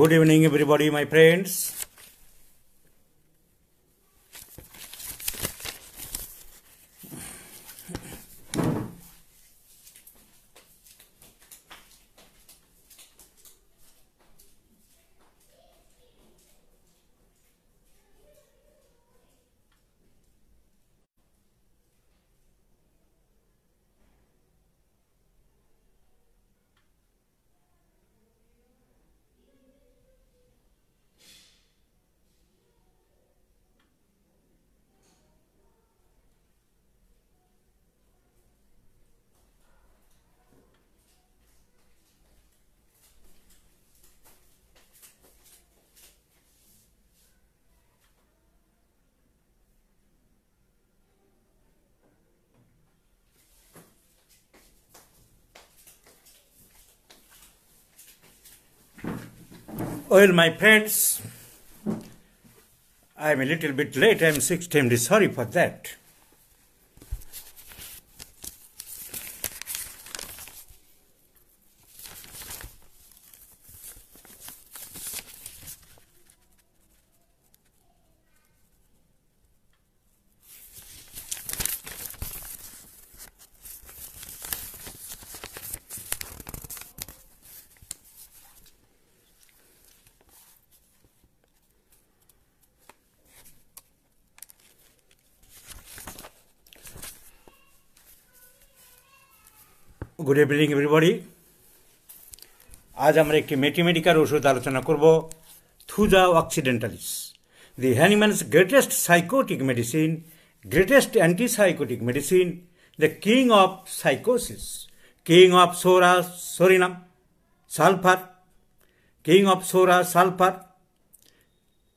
Good evening everybody my friends. Well, my friends, I'm a little bit late. I'm extremely sorry for that. Good evening everybody আজ আমরা একটি মেটিমেটিকার ওষুধ আলোচনা করব thuja occidentalis the Hahnemann's greatest sycotic medicine greatest antisycotic medicine the king of sycosis king of psora psorinum sulphur king of psora sulphur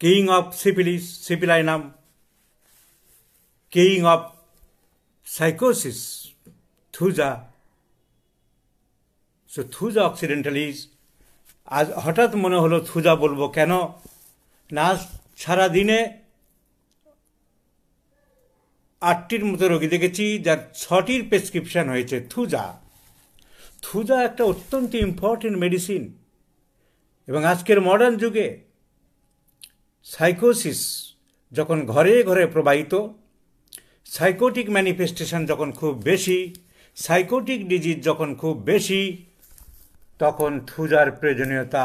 king of syphilis syphilinum king of sycosis thuja so thuja occidentalis আজ হঠাৎ মনে হলো Thuja বলবো কেন না সারাদিনে আটটির মতো রোগী দেখেছি যার ছটির প্রেসক্রিপশান হয়েছে থুজা থুজা একটা অত্যন্ত ইম্পর্টেন্ট মেডিসিন এবং আজকের মডার্ন যুগে সাইকোসিস যখন ঘরে ঘরে প্রবাহিত সাইকোটিক ম্যানিফেস্টেশন যখন খুব বেশি সাইকোটিক ডিজিজ যখন খুব বেশি তখন থুজার প্রয়োজনীয়তা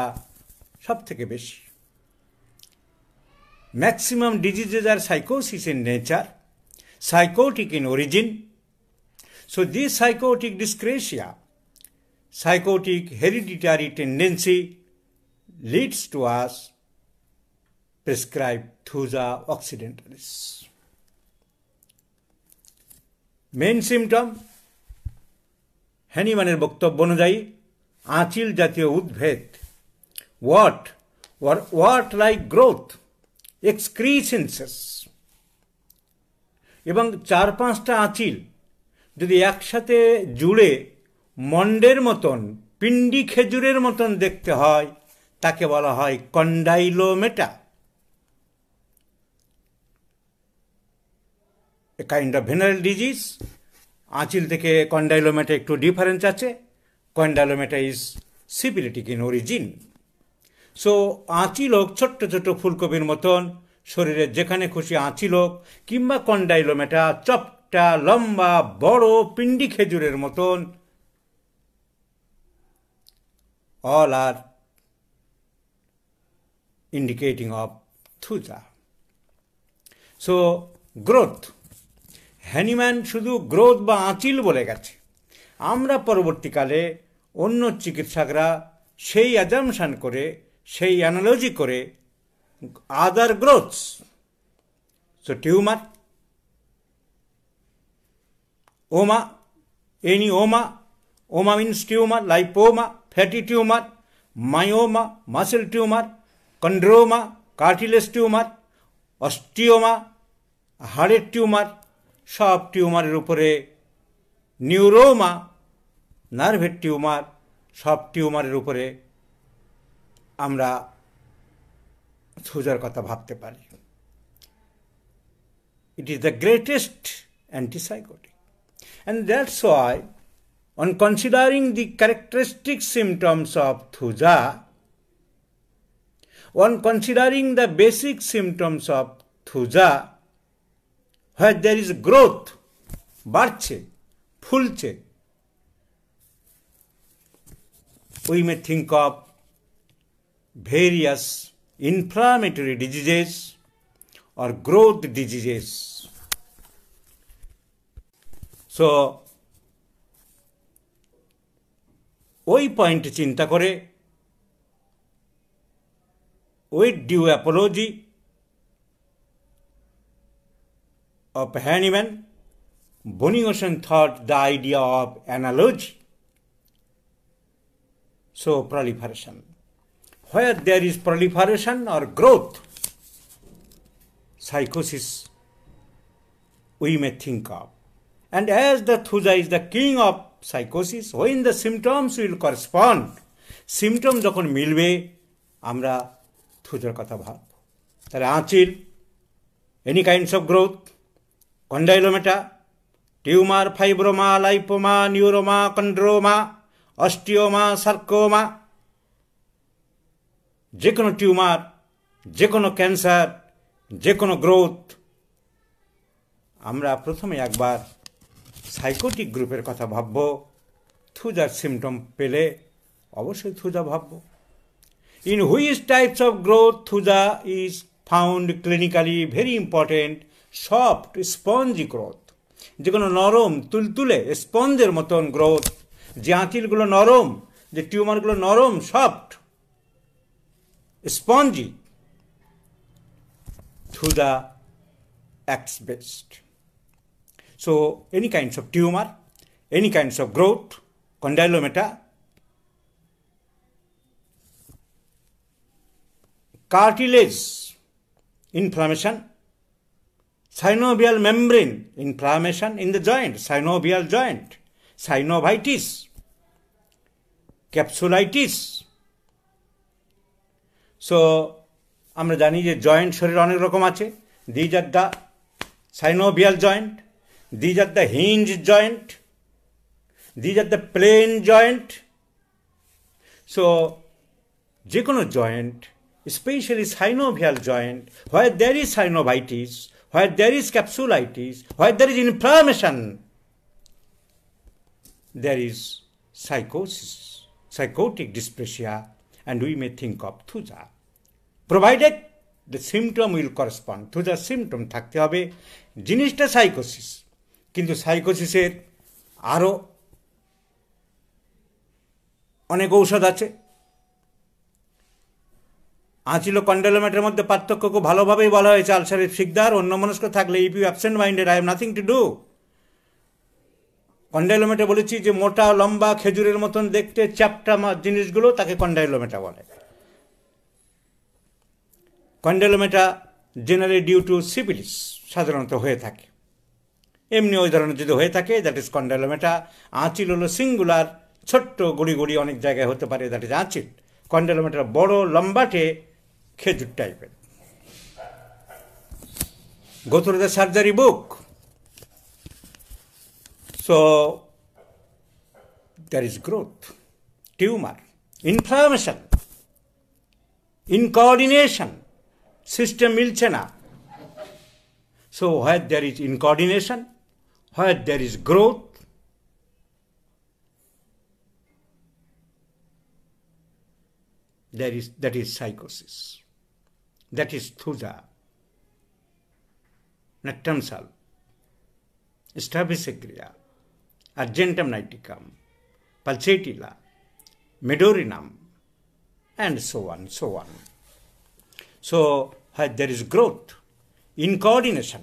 সব থেকে বেশি maximum diseases are sycosis in nature sycotic in origin so the sycotic dyscrasia sycotic hereditary tendency leads to us prescribe thuja occidentalis main symptom হ্যানিম্যানের বক্তব্য অনুযায়ী আঁচিল জাতীয় উদ্ভেদ wart war wart like growth excrescences এবং চার পাঁচটা আঁচিল যদি একসাথে জুড়ে মন্ডের মতন পিণ্ডি খেজুরের মতন দেখতে হয় তাকে বলা হয় condylomata a kind of venereal disease আঁচিল থেকে কন্ডাইলোমেটা একটু ডিফারেন্স আছে condylomata is syphilitic in origin so আঁচিলোক ছোট্ট ছোট্ট ফুলকপির মতন শরীরের যেখানে খুশি আঁচিলোক কিংবা কন্ডাইলোমেটা চপটা লম্বা বড় পিন্ডি খেজুরের মতন all are indicating of thuja so growth Hahnemann শুধু গ্রোথ বা আঁচিল বলে গেছে আমরা পরবর্তীকালে অন্য চিকিৎসকরা সেই অ্যাজামশান করে সেই অ্যানালজি করে other growths so tumour oma any oma oma means tumour lipoma fatty tumour myoma muscle tumour chondroma cartilage tumour osteoma হাড়ের টিউমার সব টিউমারের উপরে নিউরোমা নার্ভের টিউমার সব টিউমারের উপরে আমরা সোজার কথা ভাবতে পারি it is the greatest antisycotic and that's why on considering the characteristic symptoms of thuja on considering the basic symptoms of thuja where there is growth বাড়ছে ফুলছে we may think of various inflammatory diseases or growth diseases. So, ওই point চিন্তা করে with due apology of Hahnemann বনিওশন thought the idea of analogy So, proliferation. Where there is proliferation or growth, psychosis we may think of. And as the thuja is the king of psychosis, when the symptoms will correspond, symptom যখন মিলবে আমরা থুজার কথা ভাব তাহলে আঁচিল any kinds of growth condylomata tumour fibroma lipoma neuroma chondroma osteoma sarcoma যে কোনো tumour যে কোনো ক্যান্সার যে কোনো গ্রোথ আমরা প্রথমে একবার সাইকোটিক গ্রুপের কথা ভাবব থুজার সিমটম পেলে অবশ্যই থুজা ভাবব in which types of growth thuja is found clinically very important soft spongy growth যে কোনো নরম তুলতুলে স্পঞ্জের মতন গ্রোথ যে আঁকিলগুলো নরম যে টিউমারগুলো নরম soft spongy through the axe best so any kinds of tumour any kinds of growth condylomata cartilage inflammation synovial membrane inflammation in the joint synovial joint synovitis capsulitis so আমরা জানি যে জয়েন্ট শরীর অনেক রকম আছে these are the synovial joint these are the hinge joint these are the plane joint so যে কোনো joint specially synovial joint where there is synovitis where there is capsulitis where there is inflammation there is sycosis psychotic dysplasia and we may think of thuja provided the symptom will correspond thuja symptom থাকতে হবে জিনিসটা সাইকোসিস কিন্তু সাইকোসিসের আরও অনেক ঔষধ আছে আঁচিল কন্ডেলোমেটের মধ্যে পার্থক্য খুব ভালোভাবেই বলা হয়েছে আলসারের শিকদার অন্য মনস্ক থাকলে if you absent minded I have nothing to do condylomata বলেছি যে মোটা লম্বা খেজুরের মতন দেখতে চ্যাপটা জিনিসগুলো তাকে কন্ডাইলোমেটা বলে condylomata generally due to syphilis সাধারণত হয়ে থাকে এমনি ওই ধরনের যদি হয়ে থাকে দ্যাট ইজ কন্ডাইলোমেটা আঁচিল হলো সিঙ্গুলার ছোট্ট গড়ি গড়ি অনেক জায়গায় হতে পারে দ্যাট ইজ আঁচিল কন্ডাইলোমেটার বড় লম্বাটে খেজুর টাইপের গোতরদের surgery book So there is growth, tumor, inflammation, incoordination, system ilchana. So where there is incoordination, where there is growth, there is, that is psychosis. That is thuja, nattamsal, stabhisakriya. Argentum niticum, Pulsatilla, Medorinum, and so on, so on. So uh, there is growth in coordination.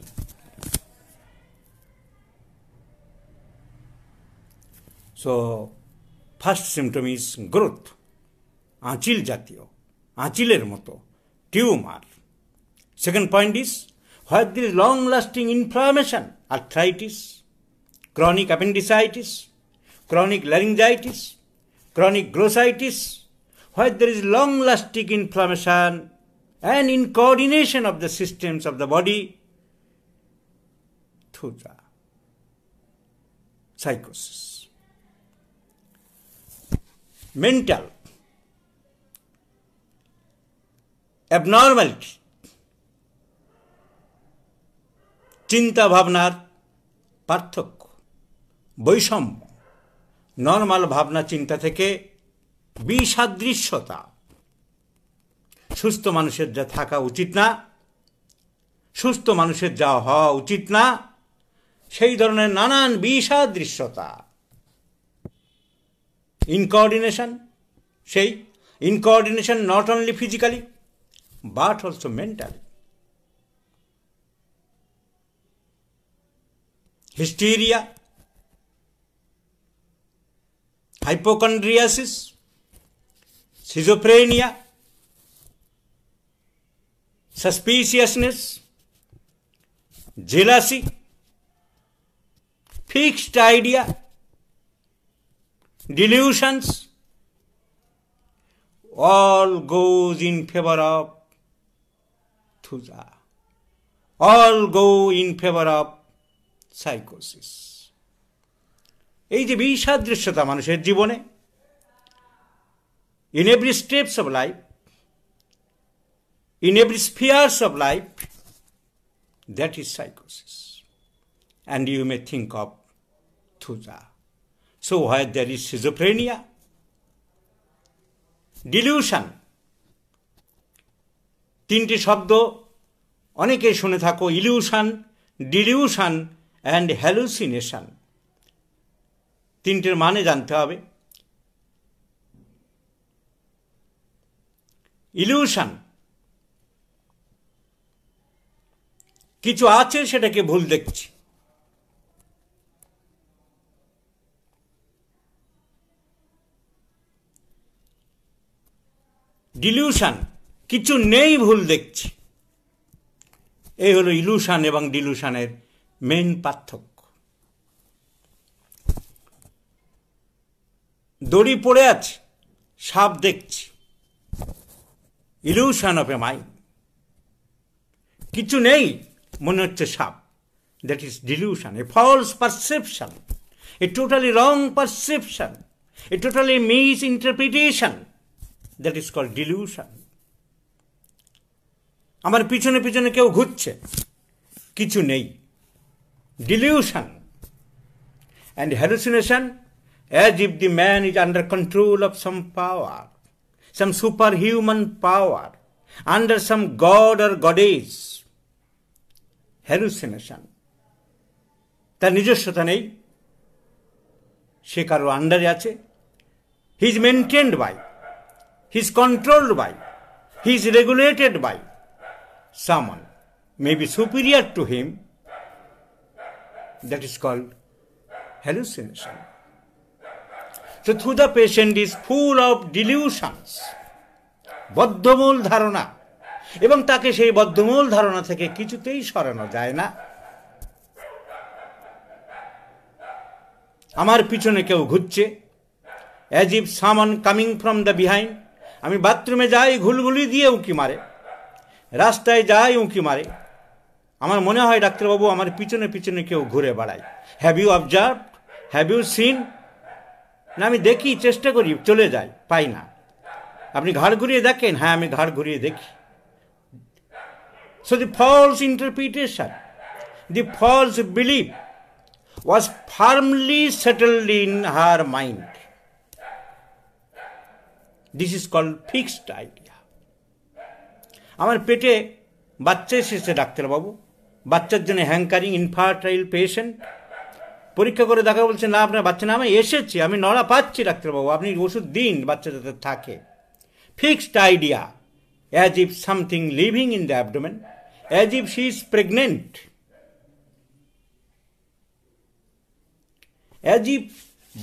So first symptom is growth, আঁচিল জাতীয় আঁচিলের মতো tumour second point is what there is long lasting inflammation chronic appendicitis, chronic laryngitis, chronic glossitis, where there is long lasting inflammation and incoordination of the systems of the body, thuja, psychosis. Mental abnormality, chinta ভাবনার পার্থক্য বৈষম্য normal ভাবনা চিন্তা থেকে বিসাদৃশ্যতা সুস্থ মানুষের যা থাকা উচিত না সুস্থ মানুষের যা হওয়া উচিত না সেই ধরনের নানান বিসাদৃশ্যতা ইনকোঅর্ডিনেশন সেই incoordination not only physically but also mentally hysteria hypochondriasis, schizophrenia, suspiciousness, jealousy, fixed idea, delusions, all goes in favor of Thuja. All go in favor of psychosis. এই যে বিসাদৃশ্যতা মানুষের জীবনে in every steps of life in every spheres of life that is sycosis and you may think of thuja so where there is schizophrenia delusion তিনটি শব্দ অনেকেই শুনে থাকো ইলিউশন ডিলিউশন অ্যান্ড হ্যালুসিনেশন তিনটের মানে জানতে হবে ইলিউশন কিছু আছে সেটাকে ভুল দেখছি ডিলিউশন কিছু নেই ভুল দেখছি এই হলো ইলুশন এবং ডিলুশনের মেন পার্থক্য দড়ি পড়ে আছে সাপ দেখছি ইলিউশন অফ এ মাইন্ড কিছু নেই মনে হচ্ছে সাপ that is delusion a false perception a totally wrong perception a totally misinterpretation that is call delusion আমার পিছনে পিছনে কেউ ঘুরছে কিছু নেই delusion and hallucination as if the man is under control of some power, some superhuman power, under some god or goddess. Hallucination তার নিজস্বতা নেই সে কারো আন্ডারে আছে he is maintained by he is controlled by he is regulated by someone may be superior to him that is called hallucination So through the patient is full of delusions, বদ্ধমূল ধারণা এবং তাকে সেই বদ্ধমূল ধারণা থেকে কিছুতেই সরানো যায় না আমার পিছনে কেউ ঘুরছে as if someone coming from the behind আমি বাথরুমে যাই ঘুলগুলি দিয়ে উঁকি মারে রাস্তায় যাই উঁকি মারে আমার মনে হয় ডাক্তারবাবু আমার পিছনে পিছনে কেউ ঘুরে বেড়ায় have you observe have you seen না আমি দেখি চেষ্টা করি চলে যাই পাই না আপনি ঘাড় ঘুরিয়ে দেখেন হ্যাঁ আমি ঘাড় ঘুরিয়ে দেখি so the false interpretation the false believe was firmly settled in her mind this is call fixed idea আমার পেটে বাচ্চা এসেছে ডাক্তারবাবু বাচ্চার জন্য হ্যাঙ্কারিং ইনফার্টাইল পেশেন্ট পরীক্ষা করে দেখা বলছে না আপনার বাচ্চা নামে এসেছে আমি নড়া পাচ্ছি ডাক্তারবাবু আপনি ওষুধ দিন বাচ্চা যাতে থাকে fixed idea as if something living in the abdomen as if she is pregnant as if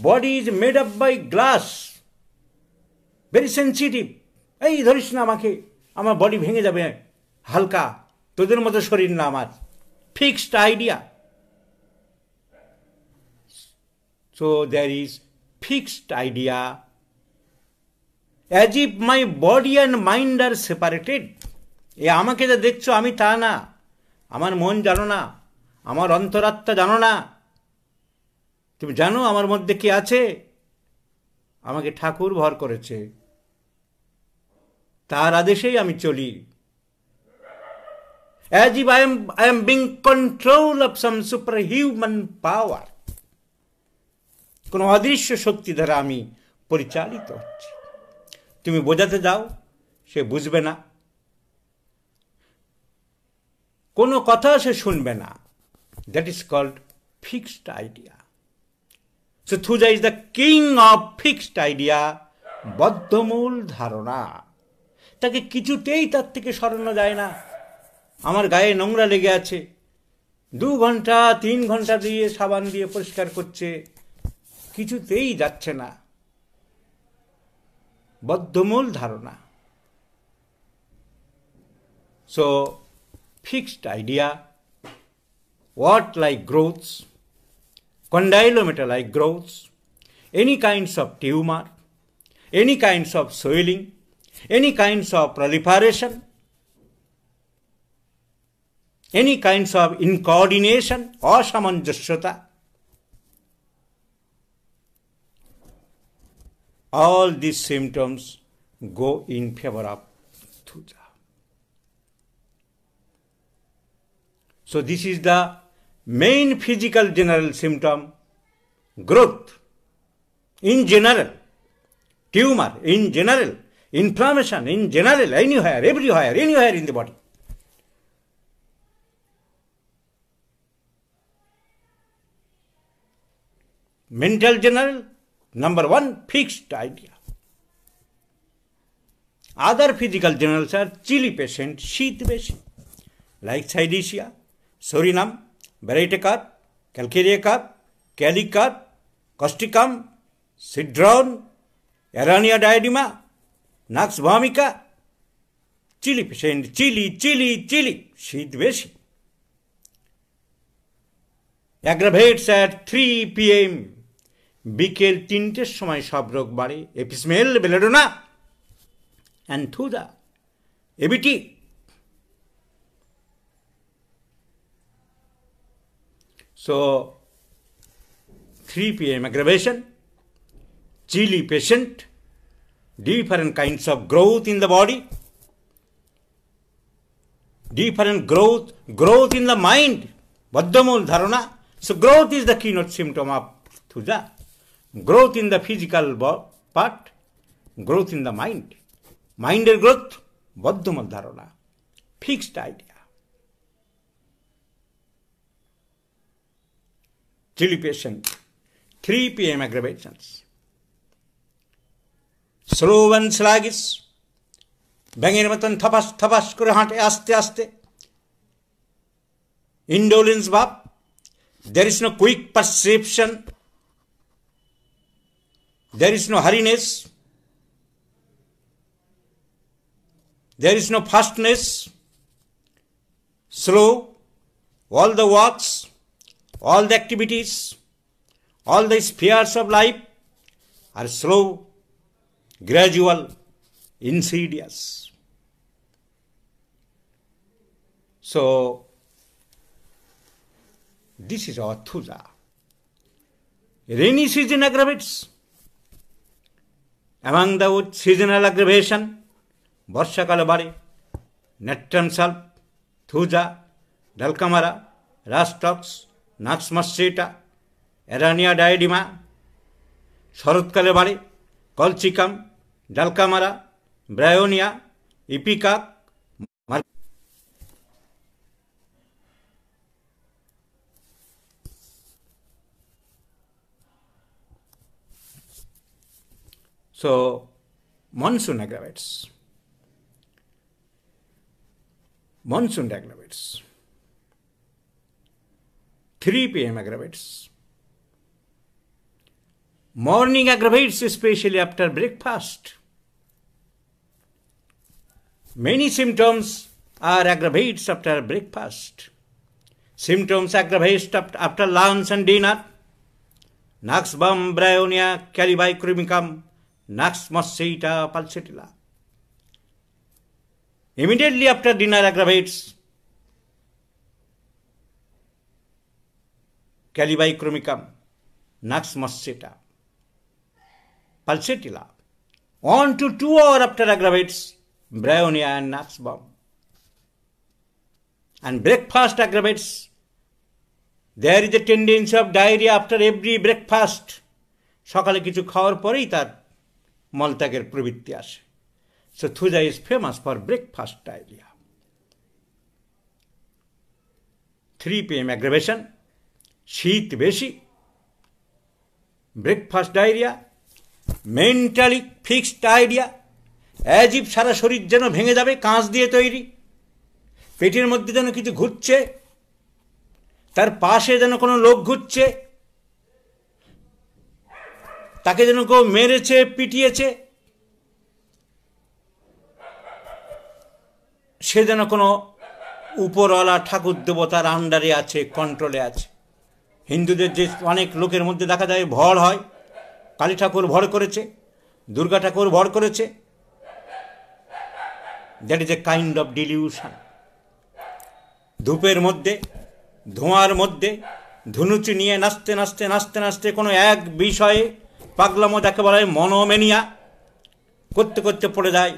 body is made up by glass very sensitive এই ধরিস না আমাকে আমার বডি ভেঙে যাবে হালকা তোদের মতো শরীর না আমার fixed idea So there is fixed idea as if my body and mind are separated. এ আমাকে যা দেখছো আমি তা না আমার মন জানো না আমার অন্তরাত্মা জানো না তুমি জানো আমার মধ্যে কি আছে আমাকে ঠাকুর ভর করেছে তার আদেশেই আমি চলি as if I am I am being control of some super human power কোনো অদৃশ্য শক্তি দ্বারা আমি পরিচালিত হচ্ছি তুমি বোঝাতে যাও সে বুঝবে না কোনো কথা সে শুনবে না that is called fixed idea so thuja is the king of fixed idea বদ্ধমূল ধারণা তাকে কিছুতেই তার থেকে সরানো যায় না আমার গায়ে নোংরা লেগে আছে দু ঘন্টা তিন ঘন্টা দিয়ে সাবান দিয়ে পরিষ্কার করছে কিছুতেই যাচ্ছে না বদ্ধমূল ধারণা so fixed idea, what like growths, condylometer like growths, any kinds of tumor, any kinds of swelling, any kinds of proliferation, any kinds of incoordination or samanjasyata. all these symptoms go in favor of Thuja. So this is the main physical general symptom, growth in general, tumor in general, inflammation in general, anywhere, everywhere, anywhere in the body. Mental general, number one fixed idea other physical general sir chilly patient शीत बेसि like साइडिशिया psorinum baryta carb calcarea carb kali carb causticum cedron aranea diadema nux vomica chilly patient chilly chilly chilly शीत बेसि aggravates at 3 pm বিকেল তিনটের সময় সব রোগ বাড়ে এপিসমেল বেলেডোনা অ্যান্থুদা এবিটি So, 3 pm aggravation, chilly patient, different kinds of growth in the body, different growth, growth in the mind, Vadhamul Dharana. So, growth is the keynote symptom of Thuja. growth in the physical part, growth in the mind. মাইন্ডের growth বদ্ধমূল ধারণা fixed idea chilly patient three P M aggravations slow and sluggish ব্যাঙের মতন থপাস থপাস করে হাঁটে আস্তে আস্তে indolence ভাব there is no quick perception There is no hurriness. There is no fastness. Slow. All the walks, all the activities, all the spheres of life are slow, gradual, insidious. So, this is our Rainy season aggravates. among the wood seasonal aggravation বর্ষাকালে বাড়ি নেট্রান সাল্প Thuja dulcamara রাস্টক্স নাক্সমাসেটা এরানিয়া diadema শরৎকালে বাড়ি colchicum dulcamara bryonia ipecac So monsoon aggravates. Monsoon aggravates. 3 pm aggravates. Morning aggravates, especially after breakfast. Many symptoms are aggravates after breakfast. Symptoms aggravate after lunch and dinner. Naxbam, bryonia calibicrumicum নাক্সমস সেইটা pulsatilla immediately after dinner aggravates kali bichromicum নাক্সমস সেটা pulsatilla one two two hour after aggravates bryonia and nux vomica and breakfast aggravates there is a tendency of diarrhoea after every breakfast সকালে কিছু খাওয়ার পরেই তার মলত্যাগের প্রবৃত্তি আসে so thuja is famous for breakfast diarrhoea three P M aggravation শীত বেশি breakfast diarrhoea mentally fixed diarrhoea as if সারা শরীর যেন ভেঙে যাবে কাঁচ দিয়ে তৈরি পেটের মধ্যে যেন কিছু ঘুরছে তার পাশে যেন কোনো লোক ঘুরছে তাকে যেন কেউ মেরেছে পিটিয়েছে সে যেন কোনো উপরওয়ালা ঠাকুর দেবতার আন্ডারে আছে কন্ট্রোলে আছে হিন্দুদের যে অনেক লোকের মধ্যে দেখা যায় ভর হয় কালী ঠাকুর ভর করেছে দুর্গা ঠাকুর ভর করেছে that is a kind of delusion ধূপের মধ্যে ধোঁয়ার মধ্যে ধুনুচি নিয়ে নাচতে নাচতে নাচতে নাচতে কোনো এক বিষয়ে পাগলামো যাকে বলা হয় মনোমেনিয়া করতে করতে পড়ে যায়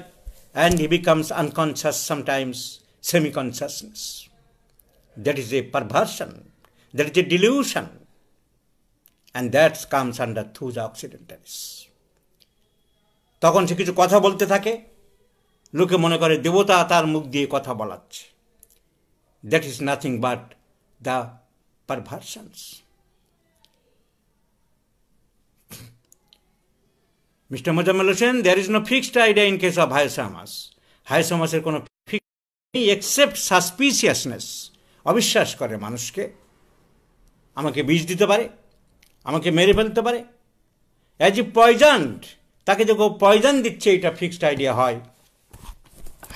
and he becomes unconscious sometimes semi consciousness that is a perversion that is a delusion and that's comes under through the occidentalis তখন সে কিছু কথা বলতে থাকে লোকে মনে করে দেবতা তার মুখ দিয়ে কথা বলাচ্ছে that is nothing but the perversions mister Mozammel Hossain there is no fixed idea in case of hyoscyamus হায়সামাসের কোনো ফিক্স নেই এক্সেপ্ট সাসপিসিয়াসনেস অবিশ্বাস করে মানুষকে আমাকে বিষ দিতে পারে আমাকে মেরে ফেলতে পারে অ্যাজ ই পয়জান্ড তাকে যে পয়জান দিচ্ছে এটা ফিক্সড আইডিয়া হয়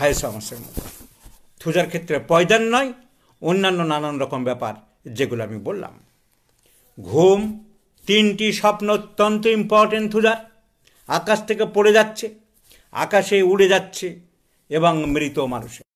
হায়সামাসের মতো থুজার ক্ষেত্রে পয়জান নয় অন্যান্য নানান রকম ব্যাপার যেগুলো আমি বললাম ঘুম তিনটি স্বপ্ন অত্যন্ত ইম্পর্টেন্ট থুজার আকাশ থেকে পড়ে যাচ্ছে আকাশে উড়ে যাচ্ছে এবং মৃত মানুষে